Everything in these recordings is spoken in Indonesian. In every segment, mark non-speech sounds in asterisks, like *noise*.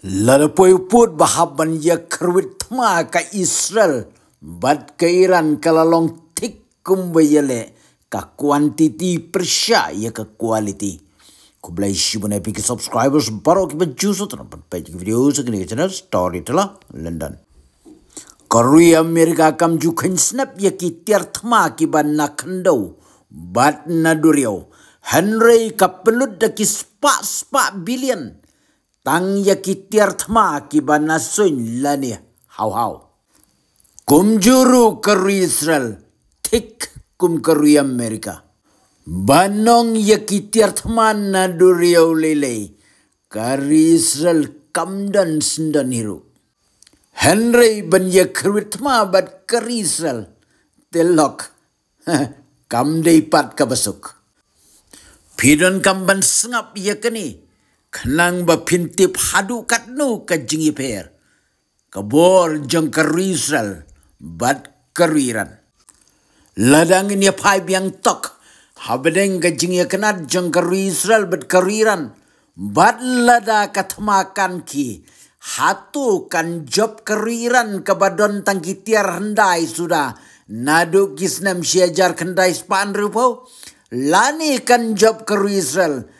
Lalepoi put bahaban ya kerwit tma ka Israel bat ke Iran kalalong tik kumbayale ka quantity persya ya ka quality. Kublai shibuna piki subscribers baro ki bajuso tana pat video videos kini channel story telah London. Karui Amerika kam jukhin snap ya ki tiartma ki ban nakandau bat naduriau. Henry kapelut daki spa spa billion tang ya ki tiarthma ki lani hau hau. Kumjuru karu Israel, tik kum karu Amerika. Banong ya ki tiarthma na duriau lele, kari Israel kamdan sendan hiru. Henry ban ya kerwitma bat Israel, telok *laughs* kam deipat kabasuk. Pidon kamban sengap ya keni. Kenang ba hadukat hadu kat nu ka jingi per. Kabor jeng bad bat keriran. Ladang ini pai biang tok. Habedeng ka jingi kenat jeng kerisal bat keriran. Bat lada katmakan ki. Hatu kan job keriran ke badon tangkitiar hendai sudah. Nadu kisnem siajar kendai span rupau. Lani kan job kerisal. Israel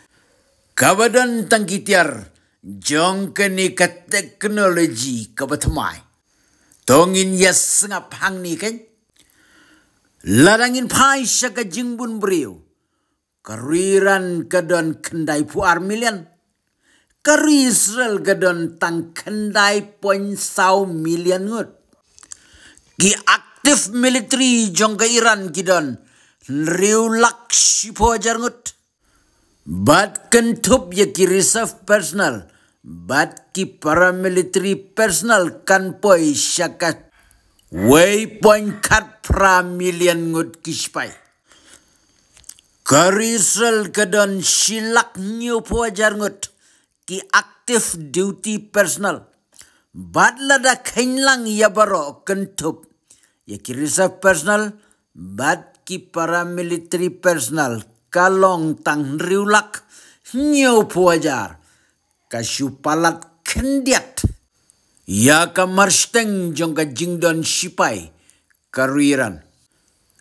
Kabadan tangkitiar, jong kini ke teknologi kabatamai. Tongin ya sengap hang ni kan? Larangin pai syaka jingbun beriw. Keriran kadon kendai puar milian. Keri Israel kadon tang kendai poin sau milian ngut. Ki aktif militeri jong ke Iran kidon. Riu lak shipo ajar ngut. Ngut. Bat kentup ya ki reserve personal. Bat ki paramilitary personal kan poi syakat. Way point kat pramilian ngut kishpai. Karisal kadon silak nyu puajar ngut. Ki aktif duty personal. Bat lada kainlang ya baro kentup. Ya ki reserve personal. Bat ki paramilitary personal kalong tang riulak nyau puajar kasupalak kendiat ya ka marsteng jong ka jingdon sipai kariran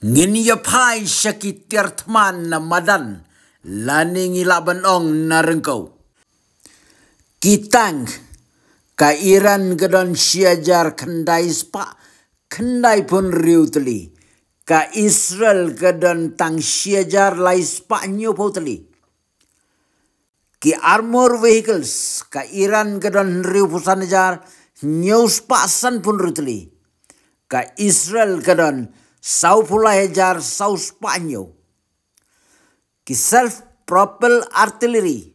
ngin ya pai syaki tiartman na madan laning ilaban ong narengkau kitang ka iran gedon siajar kendai spa kendai pun riutli ka Israel kedon tang syajar lai spanyo potli. Ki armor vehicles ka Iran kedon riupusan jar nyeus pasan pun rutli. Ka Israel kedon sau pula hejar sau Spanyol, Ki self propel artillery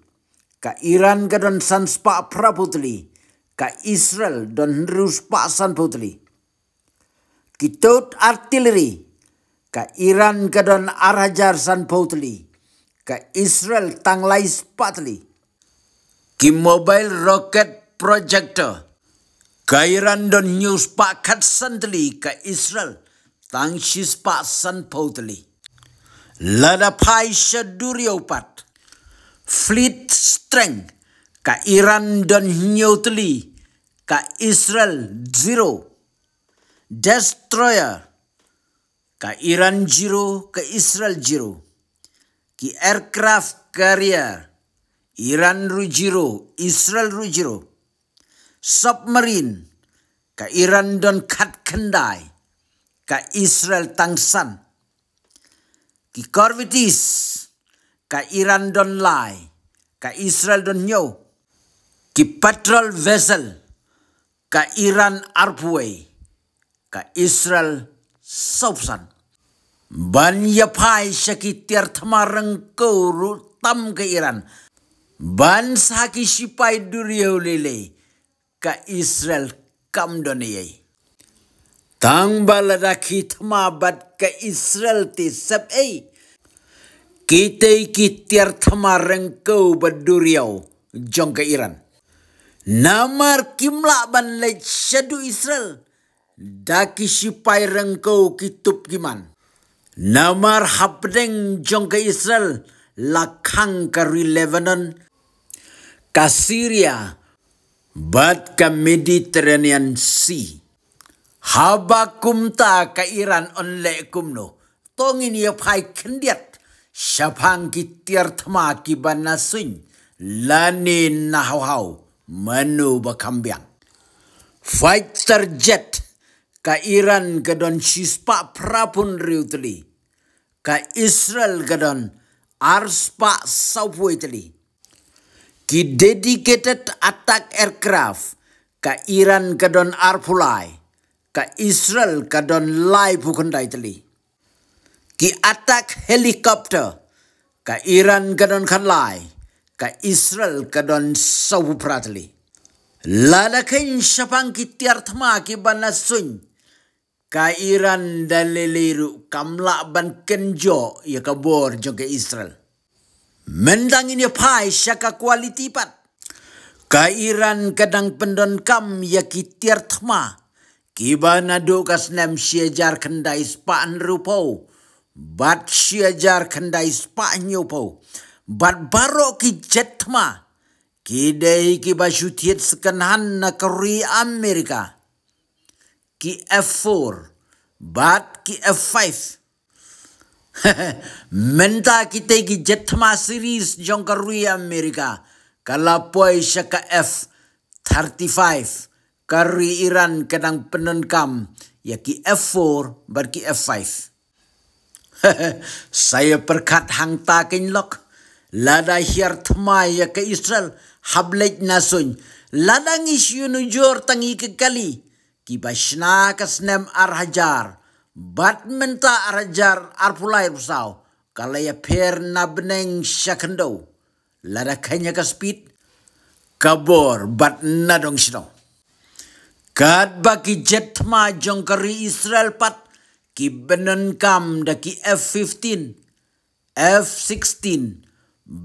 ka Iran kedon sanspa praputli. Ka Israel don rius pasan putli. Ki artillery Ka Iran don arajar san poutli. Ka Israel tanglai spatli. Ki mobile rocket projector. Ka Iran don news pakat santli. Ka Israel tang shis pak san poutli. Lada pai shaduriopat. Fleet strength. Ka Iran don neutli. Ka Israel zero. Destroyer ka Iran jiro, ka Israel jiro, ki aircraft carrier, Iran ru jiro, Israel ru jiro, submarine, ka Iran Don kat Kandai, ka Israel Tangsan, ki corvettes, ka Iran Don Lai, ka Israel Don Nyo, ki patrol vessel, ka Iran Arpway, ka Israel sausan. Ban ya pai syaki tiartama rengkoru tam ke Iran. Ban saki sipai duriau lele ka Israel kam doniyai. Tang baladaki tama bat ka Israel ti sab ei. Kita kitiar tama rengkau baduriau jong ke Iran. Namar kimla ban lej syadu Israel. Daki sipai rengkau kitup giman. Namar hapdeng jong ke Israel lakang kari Lebanon. Ka Syria bat ka Mediterranean Sea. Habakum ta ka Iran onle no. Tongin ya pai kendiat. Syapang ki tirtma ki banasuin. Lani nahau-hau menu bakambiang. Fighter jet ka Iran ka don shispa prapun riutli ka Israel ka don arspa sapuitli ki dedicated attack aircraft ka Iran ka arpulai ka Israel ka don lai pukandaitli ki attack helicopter ka Iran ka don khan lai ka Israel ka don Lalakin pratli shapang ki tyarthma ki banasun kairan daliliru kamla ban kenjo ya kabor jo Israel. Mendang ini pai syaka kualiti pat. Kairan kadang pendon kam ya kitiar tma. Kiba nadu kasnem syajar kendai spaan rupo, Bat syajar kendai spaan nyupau. Bat barok ki jetma. Kidai kiba syutiet sekenhan na keri Amerika. Ki F4 bat ki F5 Menta किते की जत्थमा सीरीज जों कर रही है अमेरिका कला पोई F35 कर Iran kadang के नंग पनन F4 बर की F5 saya perkat hang ta kin lok lada hier tmai ya ke israel hablet nasun lada ngisyu yunu jor tangi ke kali ki bashna kasnem ar hajar menta ar hajar ar pulai rusau kala ya per beneng shakendo lada kanya ka speed kabor bat nadong shino kad baki jet ma jongkari israel pat ki benen kam daki f15 f16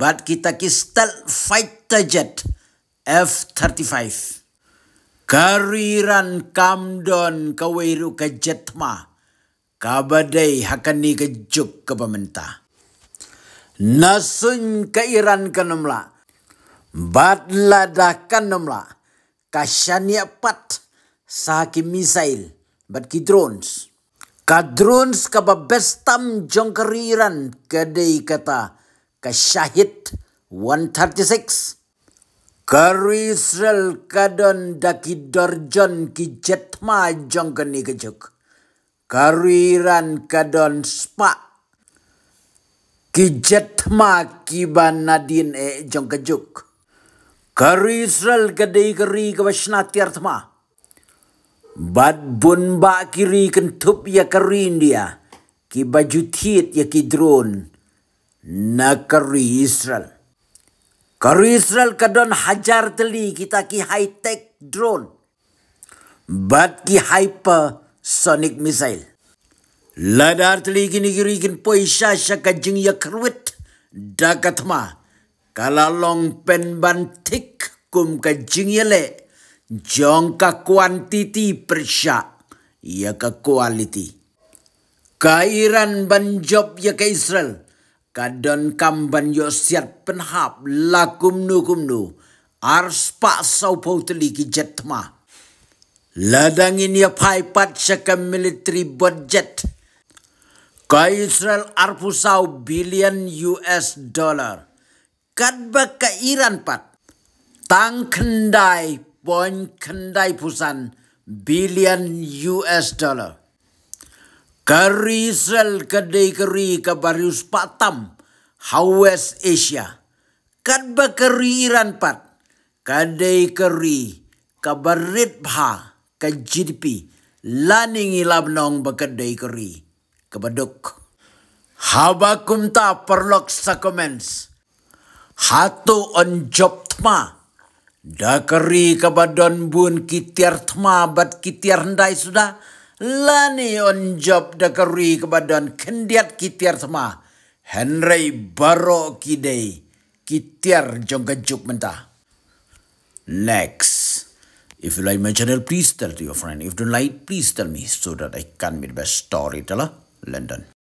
bat kita ki stealth fighter jet f35 Kariran kamdon kawiru kajetma. Kabadai hakani kejuk ke pementah. Nasun kairan kenemla. Badladah nomla Kasyania pat. Saki misail. drones kidrons. Kadrons kababestam jongkariran kedai kata. Kasyahid 136. Karisel kadon daki dorjon ki jetma jongkeni kejuk. Kariran kadon spa. Ki jetma kibanadin e jong kejuk. Karisel kadai keri kewasna tiartma. Bad bun ba kiri kentup ya kerin dia. Ki baju tit ya ki drone. Na kari Israel. Kalau Israel kadon hajar teli kita ki high tech drone. Bat ki hyper sonic missile. Ladar teli kini kiri kin poisha shaka jing ya kerwit dakat Kala long pen tik kum ka ya le. Jong ka kuantiti persya. Ya ka kualiti. Kairan banjob ya ka Israel kadon kamban yo siat penhap lakum nu kumnu ars pa sau pau teliki jetma ladangin ya pai pat saka military budget ka Israel arpusau billion US dollar kadba ka Iran pat tang kendai pon kendai pusan billion US dollar Karisel kadai keri kabarius patam Hawes Asia. Kadba bakeri Iran pat. Kadai keri kabarit bha kajidpi. Laningi labnong bakadai keri. Kabaduk. Habakum ta perlok sakomens. Hatu on job tma. Dakari kabadon bun kitiar tma bat kitiar ndai sudah lani on job da kari kebadan kendiat kitiar sama Henry baro kidei kitiar jong juk mentah. Next. If you like my channel, please tell to your friend. If you don't like, please tell me so that I can be the best storyteller. London.